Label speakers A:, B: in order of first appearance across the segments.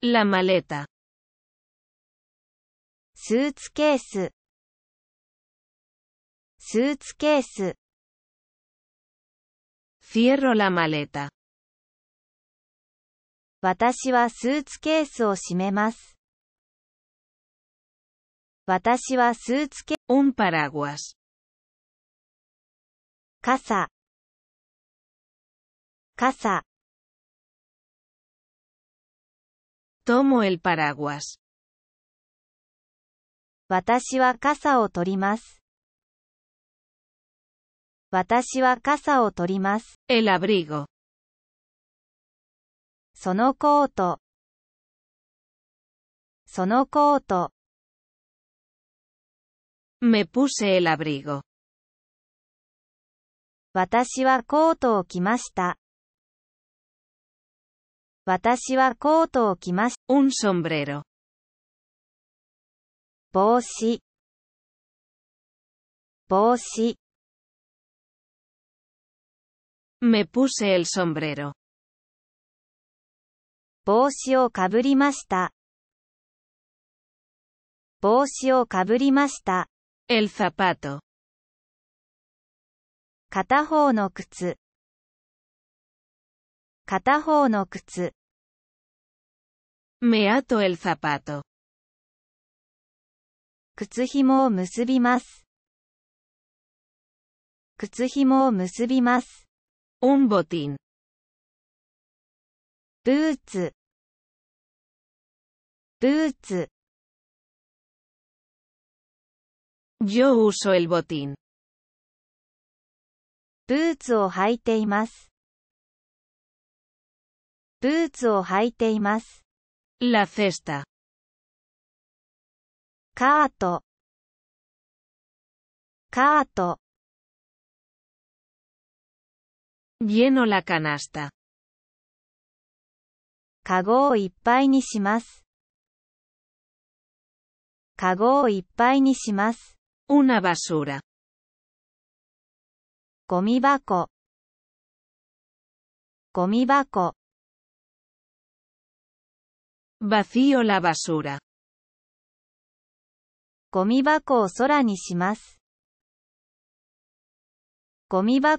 A: La maleta. スーツケース。スーツケース。Cierro la maleta. 私はスーツケースを閉めます。私はスーツケース。Un paraguas. 傘。傘。Tomo el paraguas. Watashi wa kasa o torimasu. Watashi wa o torimasu. El abrigo. Sono koto. Sono Me puse el abrigo. Watashi wa o kimashita. 私はコートを着ます。un sombrero。帽子。帽子。me puse el sombrero。帽子をかぶりました。帽子をかぶりました。el zapato。片方の靴。片方の靴。Me ato el zapato. 靴紐を結びます。靴紐を結びます。Un botín. ブーツ。ブーツ。Yo uso el botín. ブーツを履いています。ブーツを履いています。La cesta. Cato. Cato. Lleno la canasta. Cago o ippai ni shimasu. Cago o ippai ni shimasu. Una basura. Gomibako. Gomibako. Vacío la basura. Gomibako o sora ni shimasu.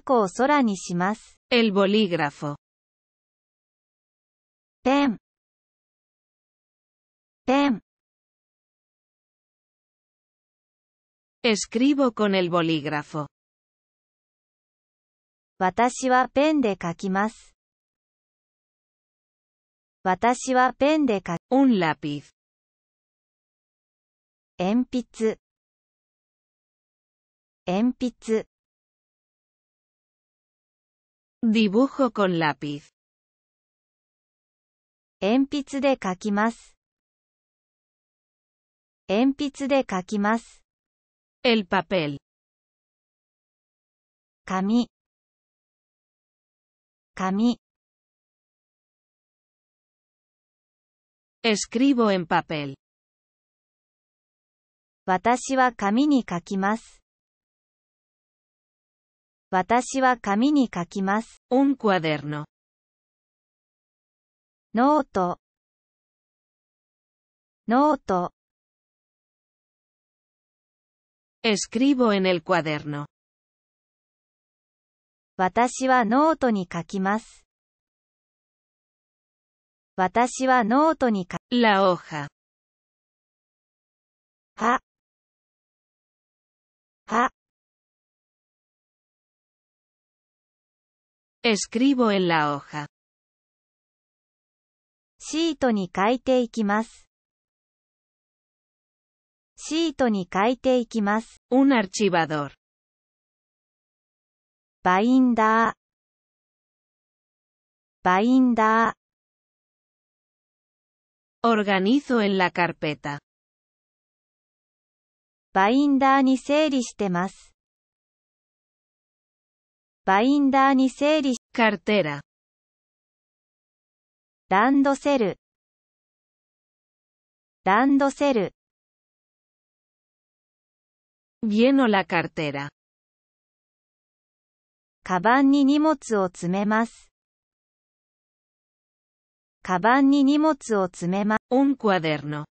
A: o sora El bolígrafo. Pen. Pen. Escribo con el bolígrafo. Watashi wa pen de 私はペンで書く。Un lápiz. 鉛筆。鉛筆。Dibujo con lápiz. 鉛筆で書きます。鉛筆で書きます。El papel. 紙。紙。Escribo en papel. Watashi wa kami ni kakimasu. Watashi wa kami ni kakimasu. Un cuaderno. Noto. Noto. Escribo en el cuaderno. Watashi wa noto ni kakimasu. 私はノートに書 La h は、は、Escribo en la hoja. シートに書いていきます。シートに書いていきます。Un archivador. バインダー。バインダー。organizo en la carpeta. バインダーに整理してます。バインダーに整理し、c a r t e ランドセル。ランドセル。v i e n o la cartera。カバンに荷物を詰めます。カバンに荷物を詰めま、un cuaderno。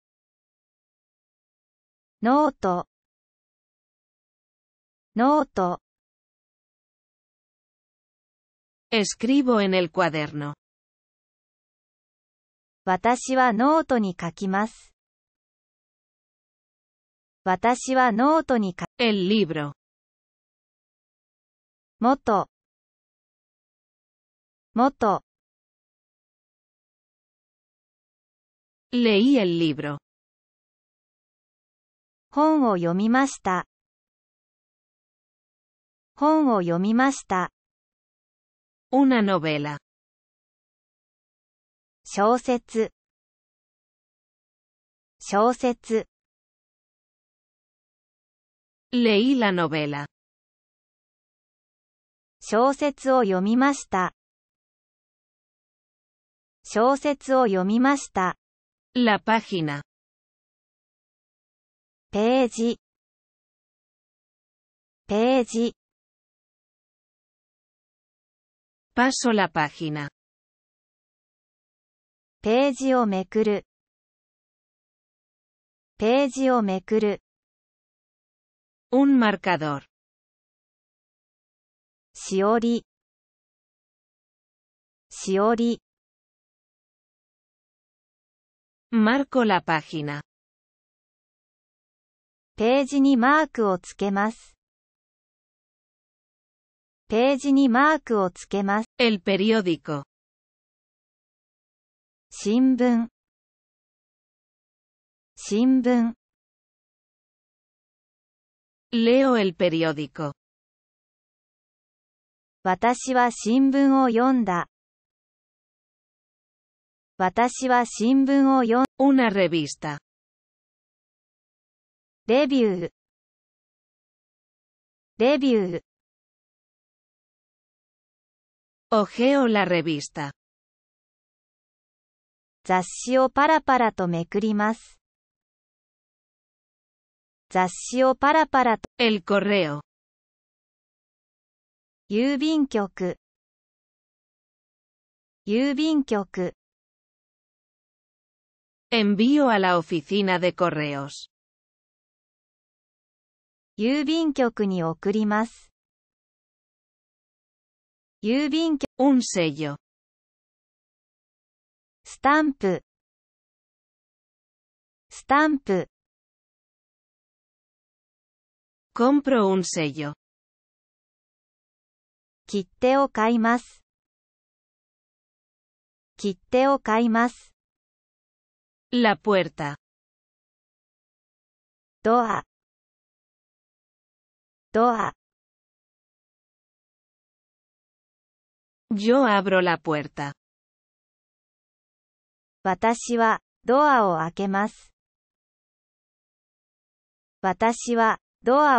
A: ノート、ノート。escribo en el cuaderno。私はノートに書きます。私はノートに書き、el libro。元、元。Leí el libro. 本を読みました。本を読みました。Una novela. 小説小説 Leí la novela. 小説を読みました。小説を読みました。La página. Page. Page. Paso la página. Page o mekuru. Page Un marcador. Shiori. Shiori. Marco la página. ページにマークをつけます。ページにマークをつけます。El periódico. 新聞新聞 Leo el periódico. 私は新聞を読んだ。私は新聞を読ん Una revista. レビューレビュー Ojeo la revista. 雑誌をパラパラとめくります。雑誌をパラパラと。El correo. 郵便局郵便局 Envío a la oficina de correos. Un sello. Stamp. Stamp. Compro un sello. Quiteo kaimasu. Quiteo kaimasu. La puerta. Doa. Doa. Yo abro la puerta. Watashi wa doa o akemasu. Watashi wa doa